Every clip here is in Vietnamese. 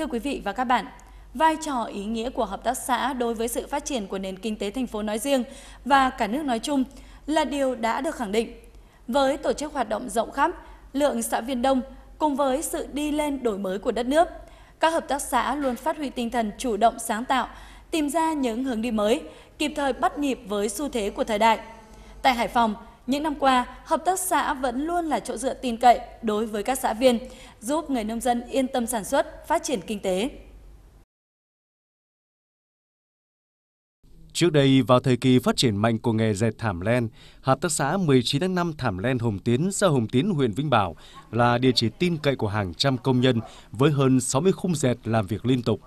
Thưa quý vị và các bạn, vai trò ý nghĩa của hợp tác xã đối với sự phát triển của nền kinh tế thành phố nói riêng và cả nước nói chung là điều đã được khẳng định. Với tổ chức hoạt động rộng khắp, lượng xã viên đông cùng với sự đi lên đổi mới của đất nước, các hợp tác xã luôn phát huy tinh thần chủ động sáng tạo, tìm ra những hướng đi mới, kịp thời bắt nhịp với xu thế của thời đại. Tại Hải Phòng, những năm qua, hợp tác xã vẫn luôn là chỗ dựa tin cậy đối với các xã viên, giúp người nông dân yên tâm sản xuất, phát triển kinh tế. Trước đây, vào thời kỳ phát triển mạnh của nghề dệt thảm len, Hợp tác xã 19 tháng 5 Thảm len Hồng Tiến, xã Hồng Tiến, huyện Vĩnh Bảo là địa chỉ tin cậy của hàng trăm công nhân với hơn 60 khung dệt làm việc liên tục.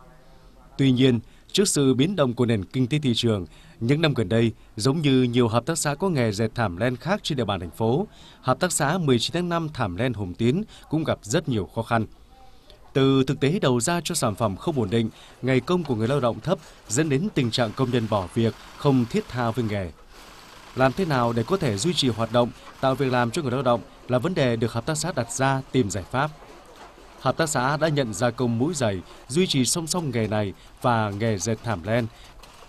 Tuy nhiên, Trước sự biến động của nền kinh tế thị trường, những năm gần đây, giống như nhiều hợp tác xã có nghề dệt thảm len khác trên địa bàn thành phố, hợp tác xã 19 tháng 5 thảm len hùng Tiến cũng gặp rất nhiều khó khăn. Từ thực tế đầu ra cho sản phẩm không ổn định, ngày công của người lao động thấp dẫn đến tình trạng công nhân bỏ việc, không thiết tha với nghề. Làm thế nào để có thể duy trì hoạt động, tạo việc làm cho người lao động là vấn đề được hợp tác xã đặt ra tìm giải pháp hợp tác xã đã nhận gia công mũi giày, duy trì song song nghề này và nghề dệt thảm len,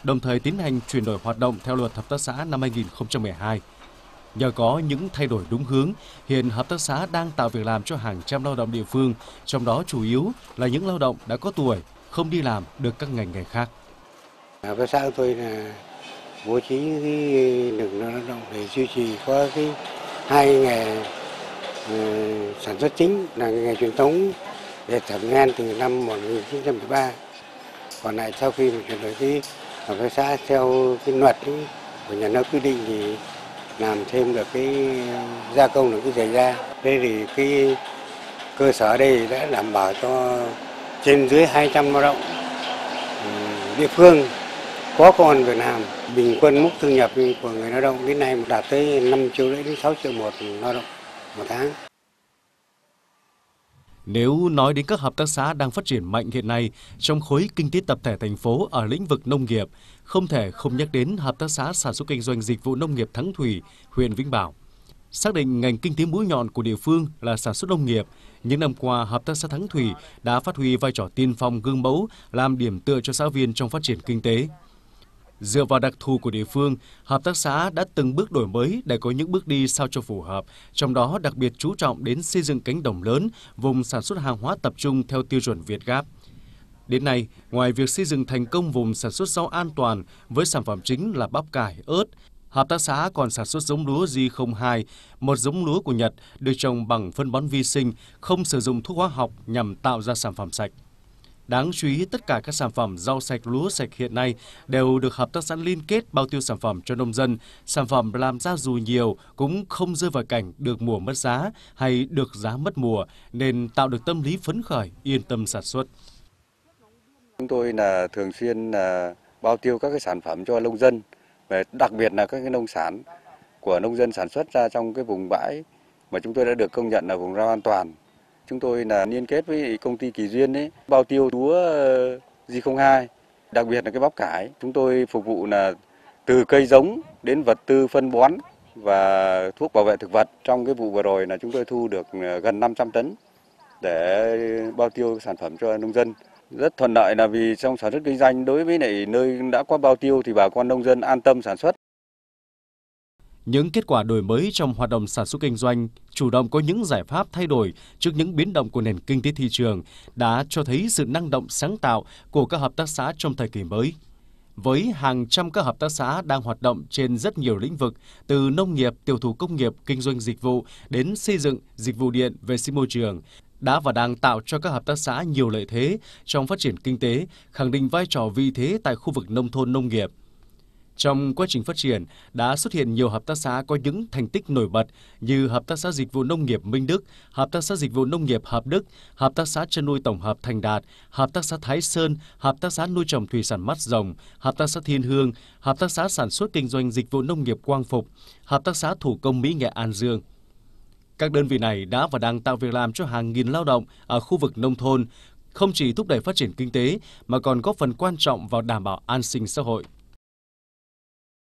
đồng thời tiến hành chuyển đổi hoạt động theo luật hợp tác xã năm 2012. Nhờ có những thay đổi đúng hướng, hiện hợp tác xã đang tạo việc làm cho hàng trăm lao động địa phương, trong đó chủ yếu là những lao động đã có tuổi, không đi làm được các ngành nghề khác. Hợp tác xã tôi là bố trí cái lực lao động để duy trì có cái hai nghề sản xuất chính là nghề truyền thống để thẩm ngan từ năm 1913. Còn lại sau khi chuyển đổi cái ở tác xã theo cái luật của nhà nước quy định thì làm thêm được cái gia công được cái giày da. Đây thì cái cơ sở đây đã đảm bảo cho trên dưới 200 lao động ừ, địa phương có con việc làm. bình quân mức thu nhập của người lao động đến nay đạt tới 5 triệu rưỡi đến 6 triệu một lao động một tháng. Nếu nói đến các hợp tác xã đang phát triển mạnh hiện nay trong khối kinh tế tập thể thành phố ở lĩnh vực nông nghiệp, không thể không nhắc đến hợp tác xã sản xuất kinh doanh dịch vụ nông nghiệp Thắng Thủy, huyện Vĩnh Bảo. Xác định ngành kinh tế mũi nhọn của địa phương là sản xuất nông nghiệp, những năm qua hợp tác xã Thắng Thủy đã phát huy vai trò tiên phong gương mẫu làm điểm tựa cho xã viên trong phát triển kinh tế. Dựa vào đặc thù của địa phương, hợp tác xã đã từng bước đổi mới để có những bước đi sao cho phù hợp, trong đó đặc biệt chú trọng đến xây dựng cánh đồng lớn, vùng sản xuất hàng hóa tập trung theo tiêu chuẩn Việt Gáp. Đến nay, ngoài việc xây dựng thành công vùng sản xuất rau an toàn với sản phẩm chính là bắp cải, ớt, hợp tác xã còn sản xuất giống lúa G02, một giống lúa của Nhật được trồng bằng phân bón vi sinh, không sử dụng thuốc hóa học nhằm tạo ra sản phẩm sạch. Đáng chú ý, tất cả các sản phẩm rau sạch, lúa sạch hiện nay đều được hợp tác xã liên kết bao tiêu sản phẩm cho nông dân. Sản phẩm làm ra dù nhiều cũng không rơi vào cảnh được mùa mất giá hay được giá mất mùa, nên tạo được tâm lý phấn khởi, yên tâm sản xuất. Chúng tôi là thường xuyên là bao tiêu các cái sản phẩm cho nông dân, và đặc biệt là các cái nông sản của nông dân sản xuất ra trong cái vùng bãi mà chúng tôi đã được công nhận là vùng rau an toàn Chúng tôi là liên kết với công ty Kỳ Duyên ấy, bao tiêu lúa ờ, G02, đặc biệt là cái bắp cải. Chúng tôi phục vụ là từ cây giống đến vật tư phân bón và thuốc bảo vệ thực vật. Trong cái vụ vừa rồi là chúng tôi thu được ờ, gần 500 tấn để bao tiêu sản phẩm cho nông dân. Rất thuận lợi là vì trong sản xuất kinh doanh đối với lại nơi đã qua bao tiêu thì bà con nông dân an tâm sản xuất những kết quả đổi mới trong hoạt động sản xuất kinh doanh, chủ động có những giải pháp thay đổi trước những biến động của nền kinh tế thị trường đã cho thấy sự năng động sáng tạo của các hợp tác xã trong thời kỳ mới. Với hàng trăm các hợp tác xã đang hoạt động trên rất nhiều lĩnh vực, từ nông nghiệp, tiêu thụ công nghiệp, kinh doanh dịch vụ đến xây dựng, dịch vụ điện, vệ sinh môi trường, đã và đang tạo cho các hợp tác xã nhiều lợi thế trong phát triển kinh tế, khẳng định vai trò vị thế tại khu vực nông thôn nông nghiệp – trong quá trình phát triển, đã xuất hiện nhiều hợp tác xã có những thành tích nổi bật như Hợp tác xã Dịch vụ Nông nghiệp Minh Đức, Hợp tác xã Dịch vụ Nông nghiệp Hợp Đức, Hợp tác xã Chăn nuôi Tổng hợp Thành Đạt, Hợp tác xã Thái Sơn, Hợp tác xã Nuôi trồng Thủy sản Mắt Rồng, Hợp tác xã Thiên Hương, Hợp tác xã Sản xuất Kinh doanh Dịch vụ Nông nghiệp Quang Phục, Hợp tác xã Thủ công Mỹ Nghệ An Dương. Các đơn vị này đã và đang tạo việc làm cho hàng nghìn lao động ở khu vực nông thôn, không chỉ thúc đẩy phát triển kinh tế mà còn góp phần quan trọng vào đảm bảo an sinh xã hội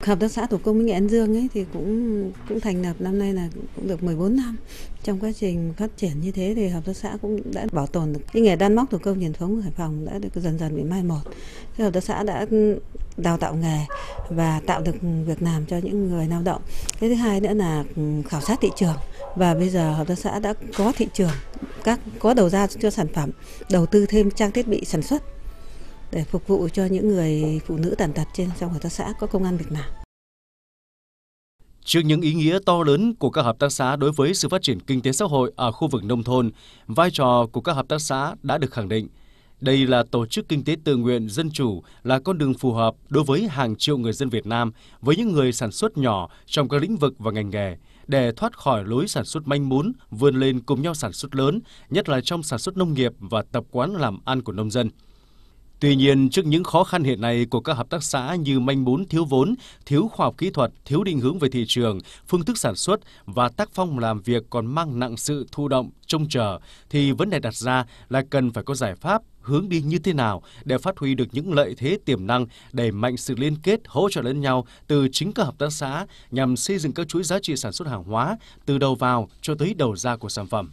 hợp tác xã thủ công mỹ nghệ An Dương ấy thì cũng cũng thành lập năm nay là cũng được 14 năm. Trong quá trình phát triển như thế thì hợp tác xã cũng đã bảo tồn được cái nghề đan móc thủ công truyền thống Hải Phòng đã được dần dần bị mai một. Thế hợp tác xã đã đào tạo nghề và tạo được việc làm cho những người lao động. Cái thứ hai nữa là khảo sát thị trường và bây giờ hợp tác xã đã có thị trường, các có đầu ra cho sản phẩm, đầu tư thêm trang thiết bị sản xuất để phục vụ cho những người phụ nữ tàn tật trên trong hợp tác xã có công an việc làm. Trước những ý nghĩa to lớn của các hợp tác xã đối với sự phát triển kinh tế xã hội ở khu vực nông thôn, vai trò của các hợp tác xã đã được khẳng định. Đây là tổ chức kinh tế tự nguyện dân chủ là con đường phù hợp đối với hàng triệu người dân Việt Nam với những người sản xuất nhỏ trong các lĩnh vực và ngành nghề để thoát khỏi lối sản xuất manh mún, vươn lên cùng nhau sản xuất lớn, nhất là trong sản xuất nông nghiệp và tập quán làm ăn của nông dân. Tuy nhiên, trước những khó khăn hiện nay của các hợp tác xã như manh mún thiếu vốn, thiếu khoa học kỹ thuật, thiếu định hướng về thị trường, phương thức sản xuất và tác phong làm việc còn mang nặng sự thụ động, trông chờ, thì vấn đề đặt ra là cần phải có giải pháp hướng đi như thế nào để phát huy được những lợi thế tiềm năng, đẩy mạnh sự liên kết, hỗ trợ lẫn nhau từ chính các hợp tác xã nhằm xây dựng các chuỗi giá trị sản xuất hàng hóa từ đầu vào cho tới đầu ra của sản phẩm.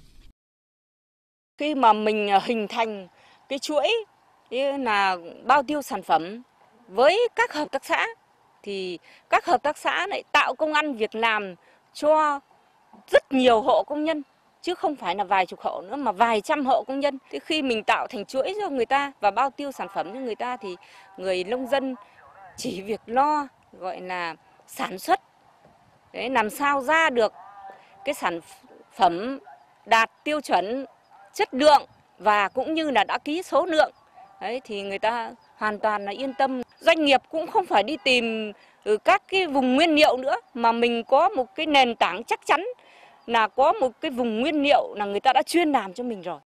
Khi mà mình à, hình thành cái chuỗi như là bao tiêu sản phẩm với các hợp tác xã thì các hợp tác xã lại tạo công ăn việc làm cho rất nhiều hộ công nhân chứ không phải là vài chục hộ nữa mà vài trăm hộ công nhân. Thế khi mình tạo thành chuỗi cho người ta và bao tiêu sản phẩm cho người ta thì người nông dân chỉ việc lo gọi là sản xuất Đấy, làm sao ra được cái sản phẩm đạt tiêu chuẩn chất lượng và cũng như là đã ký số lượng Đấy, thì người ta hoàn toàn là yên tâm. Doanh nghiệp cũng không phải đi tìm ừ, các cái vùng nguyên liệu nữa mà mình có một cái nền tảng chắc chắn là có một cái vùng nguyên liệu là người ta đã chuyên làm cho mình rồi.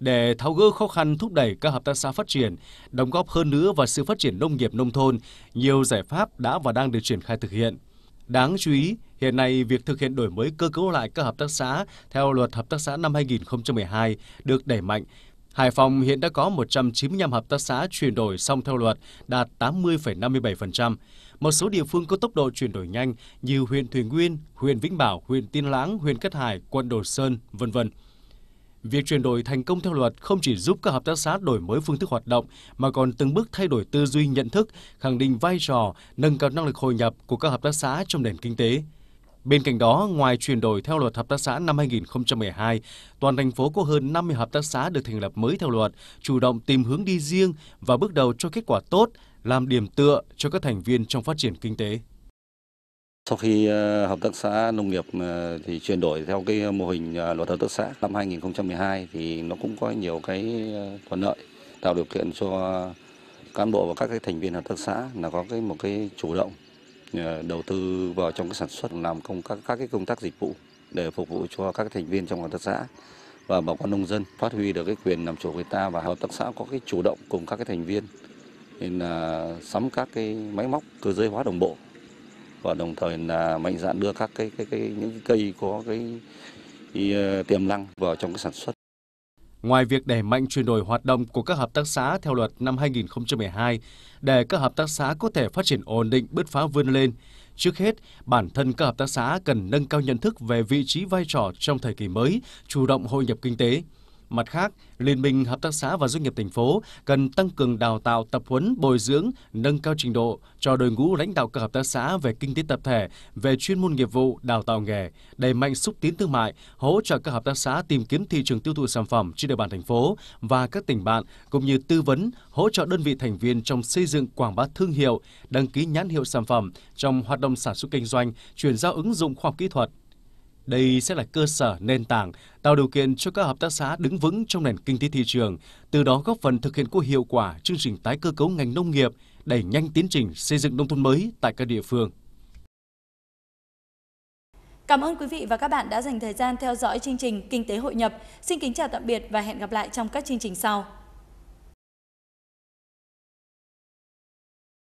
Để tháo gỡ khó khăn thúc đẩy các hợp tác xã phát triển, đóng góp hơn nữa vào sự phát triển nông nghiệp nông thôn, nhiều giải pháp đã và đang được triển khai thực hiện. Đáng chú ý, hiện nay việc thực hiện đổi mới cơ cấu lại các hợp tác xã theo luật hợp tác xã năm 2012 được đẩy mạnh Hải Phòng hiện đã có 195 hợp tác xã chuyển đổi xong theo luật, đạt 80,57%. Một số địa phương có tốc độ chuyển đổi nhanh như huyện Thủy Nguyên, huyện Vĩnh Bảo, huyện Tiên Lãng, huyện Cát Hải, quận Đồ Sơn, vân vân. Việc chuyển đổi thành công theo luật không chỉ giúp các hợp tác xã đổi mới phương thức hoạt động mà còn từng bước thay đổi tư duy nhận thức, khẳng định vai trò, nâng cao năng lực hội nhập của các hợp tác xã trong nền kinh tế. Bên cạnh đó, ngoài chuyển đổi theo luật hợp tác xã năm 2012, toàn thành phố có hơn 50 hợp tác xã được thành lập mới theo luật, chủ động tìm hướng đi riêng và bước đầu cho kết quả tốt, làm điểm tựa cho các thành viên trong phát triển kinh tế. Sau khi ờ, hợp tác xã nông nghiệp ờ, thì chuyển đổi theo cái mô hình ờ, luật hợp tác xã năm 2012 thì nó cũng có nhiều cái thuận lợi tạo điều kiện cho cán bộ và các cái thành viên hợp tác xã là có cái một cái chủ động Ờ, đầu tư vào trong cái sản xuất làm công các các cái công tác dịch vụ để phục vụ cho các thành viên trong hợp tác xã và bà con nông dân phát huy được cái quyền làm chủ người ta và hợp tác xã có cái chủ động cùng các cái thành viên nên là sắm các cái máy móc cơ giới hóa đồng bộ và đồng thời là mạnh dạn đưa các cái cái, cái những cái cây có cái, cái ờ, tiềm năng vào trong cái sản xuất Ngoài việc đẩy mạnh chuyển đổi hoạt động của các hợp tác xã theo luật năm 2012 để các hợp tác xã có thể phát triển ổn định bứt phá vươn lên, trước hết, bản thân các hợp tác xã cần nâng cao nhận thức về vị trí vai trò trong thời kỳ mới, chủ động hội nhập kinh tế. Mặt khác, Liên minh Hợp tác xã và Doanh nghiệp thành phố cần tăng cường đào tạo tập huấn, bồi dưỡng, nâng cao trình độ cho đội ngũ lãnh đạo các hợp tác xã về kinh tế tập thể, về chuyên môn nghiệp vụ, đào tạo nghề, đẩy mạnh xúc tiến thương mại, hỗ trợ các hợp tác xã tìm kiếm thị trường tiêu thụ sản phẩm trên địa bàn thành phố và các tỉnh bạn, cũng như tư vấn, hỗ trợ đơn vị thành viên trong xây dựng quảng bá thương hiệu, đăng ký nhãn hiệu sản phẩm trong hoạt động sản xuất kinh doanh, chuyển giao ứng dụng khoa học kỹ thuật đây sẽ là cơ sở nền tảng tạo điều kiện cho các hợp tác xã đứng vững trong nền kinh tế thị trường, từ đó góp phần thực hiện có hiệu quả chương trình tái cơ cấu ngành nông nghiệp, đẩy nhanh tiến trình xây dựng nông thôn mới tại các địa phương. Cảm ơn quý vị và các bạn đã dành thời gian theo dõi chương trình Kinh tế hội nhập. Xin kính chào tạm biệt và hẹn gặp lại trong các chương trình sau.